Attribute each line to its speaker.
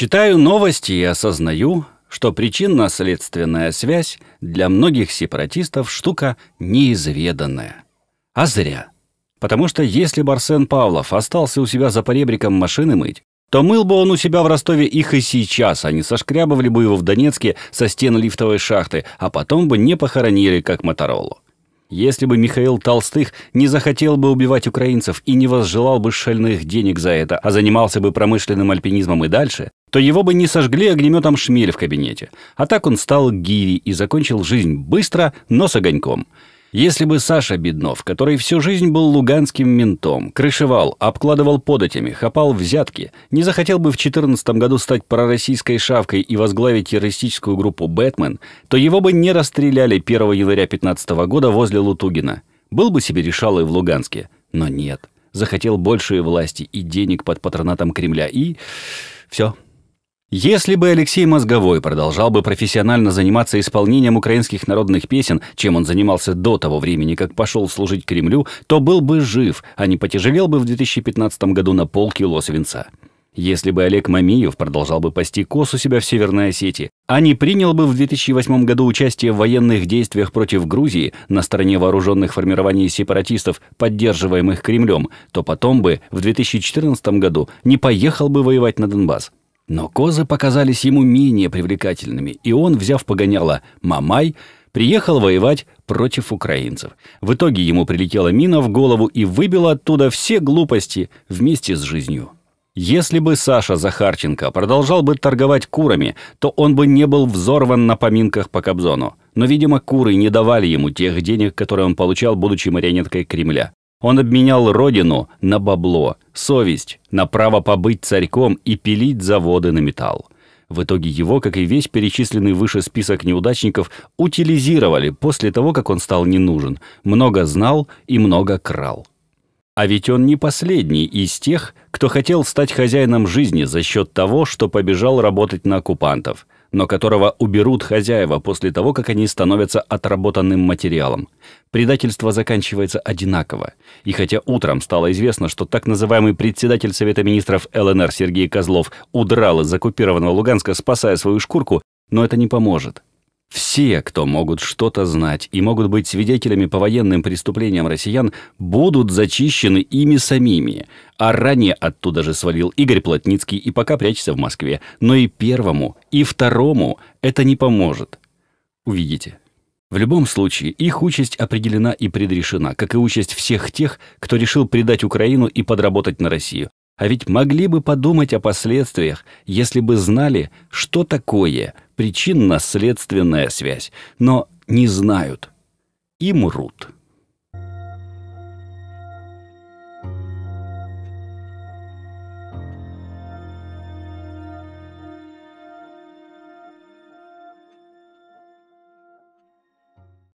Speaker 1: Читаю новости и осознаю, что причинно-следственная связь для многих сепаратистов штука неизведанная. А зря. Потому что если бы Арсен Павлов остался у себя за поребриком машины мыть, то мыл бы он у себя в Ростове их и сейчас, а не сошкрябывали бы его в Донецке со стен лифтовой шахты, а потом бы не похоронили, как Моторолу. Если бы Михаил Толстых не захотел бы убивать украинцев и не возжелал бы шальных денег за это, а занимался бы промышленным альпинизмом и дальше, то его бы не сожгли огнеметом шмель в кабинете. А так он стал гири и закончил жизнь быстро, но с огоньком. Если бы Саша Беднов, который всю жизнь был луганским ментом, крышевал, обкладывал податями, хапал взятки, не захотел бы в 2014 году стать пророссийской шавкой и возглавить террористическую группу «Бэтмен», то его бы не расстреляли 1 января 2015 года возле Лутугина. Был бы себе решалый в Луганске. Но нет. Захотел большие власти и денег под патронатом Кремля и... Все. Если бы Алексей Мозговой продолжал бы профессионально заниматься исполнением украинских народных песен, чем он занимался до того времени, как пошел служить Кремлю, то был бы жив, а не потяжелел бы в 2015 году на полкило свинца. Если бы Олег Мамиев продолжал бы пасти кос у себя в Северной Осетии, а не принял бы в 2008 году участие в военных действиях против Грузии на стороне вооруженных формирований сепаратистов, поддерживаемых Кремлем, то потом бы в 2014 году не поехал бы воевать на Донбасс. Но козы показались ему менее привлекательными, и он, взяв погоняло «Мамай», приехал воевать против украинцев. В итоге ему прилетела мина в голову и выбила оттуда все глупости вместе с жизнью. Если бы Саша Захарченко продолжал бы торговать курами, то он бы не был взорван на поминках по Кобзону. Но, видимо, куры не давали ему тех денег, которые он получал, будучи марионеткой Кремля. Он обменял родину на бабло, совесть, на право побыть царьком и пилить заводы на металл. В итоге его, как и весь перечисленный выше список неудачников, утилизировали после того, как он стал не нужен, много знал и много крал. А ведь он не последний из тех, кто хотел стать хозяином жизни за счет того, что побежал работать на оккупантов – но которого уберут хозяева после того, как они становятся отработанным материалом. Предательство заканчивается одинаково. И хотя утром стало известно, что так называемый председатель Совета министров ЛНР Сергей Козлов удрал из оккупированного Луганска, спасая свою шкурку, но это не поможет. Все, кто могут что-то знать и могут быть свидетелями по военным преступлениям россиян, будут зачищены ими самими. А ранее оттуда же свалил Игорь Плотницкий и пока прячется в Москве. Но и первому, и второму это не поможет. Увидите. В любом случае, их участь определена и предрешена, как и участь всех тех, кто решил предать Украину и подработать на Россию. А ведь могли бы подумать о последствиях, если бы знали, что такое причинно-следственная связь, но не знают и мрут.